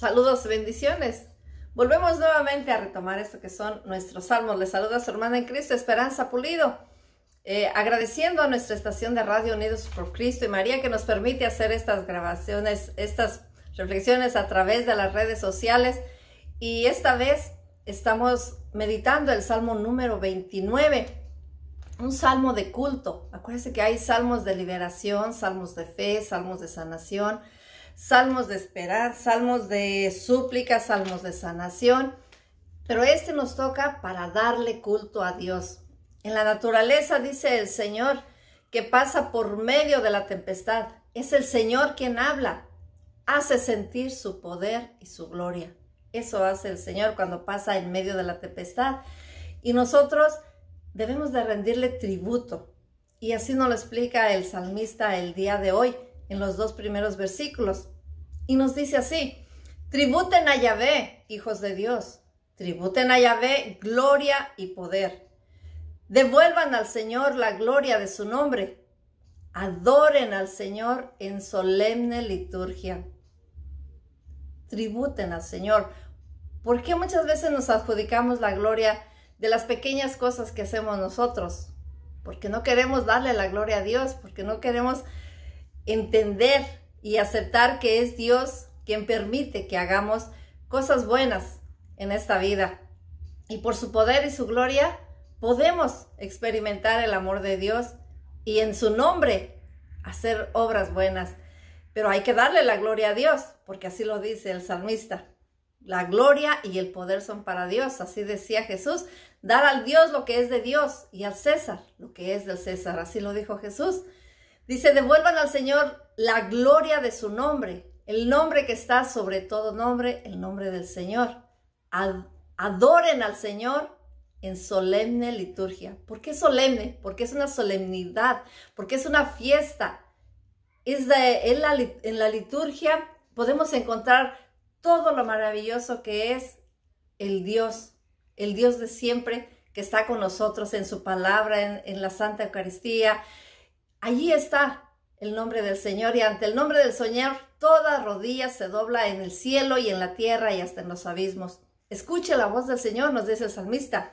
Saludos, bendiciones. Volvemos nuevamente a retomar esto que son nuestros salmos. Les saluda su hermana en Cristo, Esperanza Pulido. Eh, agradeciendo a nuestra estación de radio Unidos por Cristo y María que nos permite hacer estas grabaciones, estas reflexiones a través de las redes sociales. Y esta vez estamos meditando el Salmo número 29, un salmo de culto. Acuérdense que hay salmos de liberación, salmos de fe, salmos de sanación, salmos de esperar, salmos de súplica, salmos de sanación, pero este nos toca para darle culto a Dios. En la naturaleza dice el Señor que pasa por medio de la tempestad. Es el Señor quien habla, hace sentir su poder y su gloria. Eso hace el Señor cuando pasa en medio de la tempestad. Y nosotros debemos de rendirle tributo. Y así nos lo explica el salmista el día de hoy en los dos primeros versículos. Y nos dice así, tributen a Yahvé, hijos de Dios, tributen a Yahvé gloria y poder. Devuelvan al Señor la gloria de su nombre. Adoren al Señor en solemne liturgia. Tributen al Señor. ¿Por qué muchas veces nos adjudicamos la gloria de las pequeñas cosas que hacemos nosotros? Porque no queremos darle la gloria a Dios, porque no queremos entender y aceptar que es Dios quien permite que hagamos cosas buenas en esta vida. Y por su poder y su gloria podemos experimentar el amor de Dios y en su nombre hacer obras buenas. Pero hay que darle la gloria a Dios, porque así lo dice el salmista. La gloria y el poder son para Dios, así decía Jesús. Dar al Dios lo que es de Dios y al César lo que es del César, así lo dijo Jesús. Dice, devuelvan al Señor la gloria de su nombre, el nombre que está sobre todo nombre, el nombre del Señor. Adoren al Señor en solemne liturgia. ¿Por qué solemne? Porque es una solemnidad, porque es una fiesta. en, la, liturgia podemos encontrar todo lo maravilloso que es el Dios, el Dios de siempre que está con nosotros en su palabra, en la Santa Eucaristía, Allí está el nombre del Señor y ante el nombre del Señor toda rodilla se dobla en el cielo y en la tierra y hasta en los abismos. Escuche la voz del Señor, nos dice el salmista.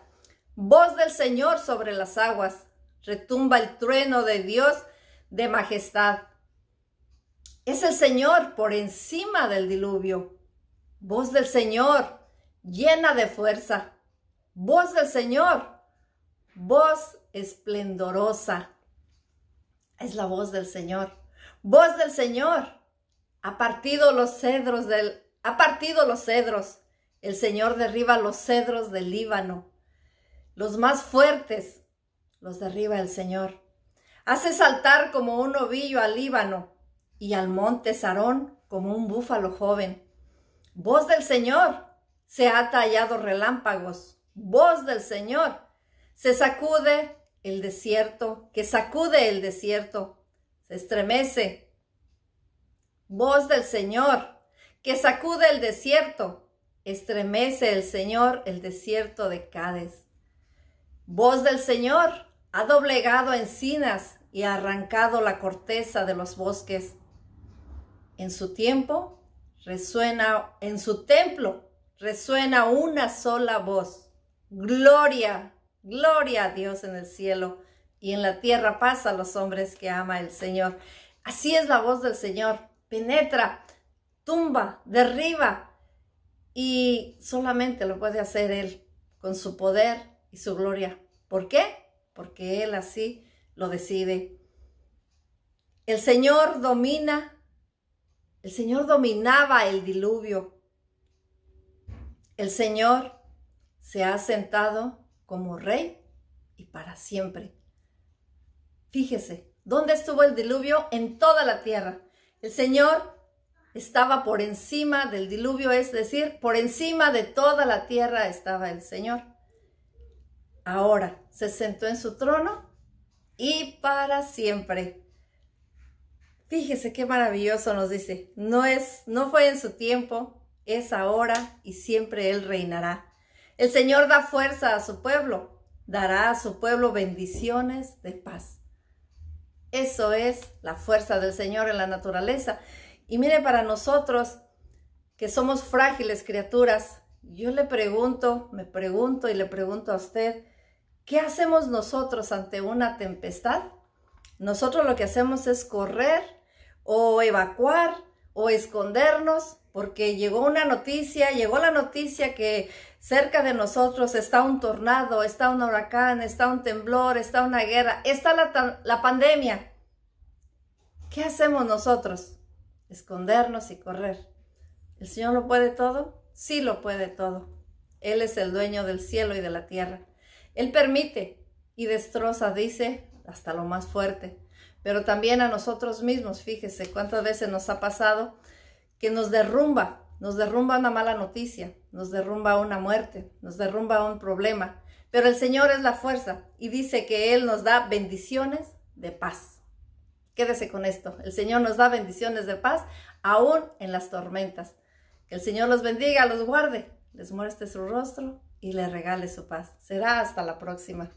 Voz del Señor sobre las aguas, retumba el trueno de Dios de majestad. Es el Señor por encima del diluvio. Voz del Señor llena de fuerza. Voz del Señor, voz esplendorosa es la voz del Señor. Voz del Señor. Ha partido los cedros del... Ha partido los cedros. El Señor derriba los cedros del Líbano. Los más fuertes los derriba el Señor. Hace saltar como un ovillo al Líbano y al monte Sarón como un búfalo joven. Voz del Señor. Se ha tallado relámpagos. Voz del Señor. Se sacude el desierto, que sacude el desierto, se estremece. Voz del Señor, que sacude el desierto, estremece el Señor el desierto de Cádiz. Voz del Señor, ha doblegado encinas y ha arrancado la corteza de los bosques. En su tiempo resuena, en su templo resuena una sola voz. Gloria Gloria a Dios en el cielo y en la tierra paz a los hombres que ama el Señor. Así es la voz del Señor. Penetra, tumba, derriba. Y solamente lo puede hacer Él con su poder y su gloria. ¿Por qué? Porque Él así lo decide. El Señor domina. El Señor dominaba el diluvio. El Señor se ha sentado como rey y para siempre. Fíjese, ¿dónde estuvo el diluvio? En toda la tierra. El Señor estaba por encima del diluvio, es decir, por encima de toda la tierra estaba el Señor. Ahora se sentó en su trono y para siempre. Fíjese qué maravilloso nos dice. No es, no fue en su tiempo, es ahora y siempre Él reinará. El Señor da fuerza a su pueblo, dará a su pueblo bendiciones de paz. Eso es la fuerza del Señor en la naturaleza. Y mire, para nosotros que somos frágiles criaturas, yo le pregunto, me pregunto y le pregunto a usted, ¿qué hacemos nosotros ante una tempestad? Nosotros lo que hacemos es correr o evacuar o escondernos porque llegó una noticia, llegó la noticia que cerca de nosotros está un tornado, está un huracán, está un temblor, está una guerra, está la, pandemia. ¿Qué hacemos nosotros? Escondernos y correr. ¿El Señor lo puede todo? Sí lo puede todo. Él es el dueño del cielo y de la tierra. Él permite y destroza, dice, hasta lo más fuerte. Pero también a nosotros mismos, fíjese cuántas veces nos ha pasado que nos derrumba, nos derrumba una mala noticia, nos derrumba una muerte, nos derrumba un problema. Pero el Señor es la fuerza y dice que Él nos da bendiciones de paz. Quédese con esto. El Señor nos da bendiciones de paz aún en las tormentas. Que el Señor los bendiga, los guarde, les muestre su rostro y les regale su paz. Será hasta la próxima.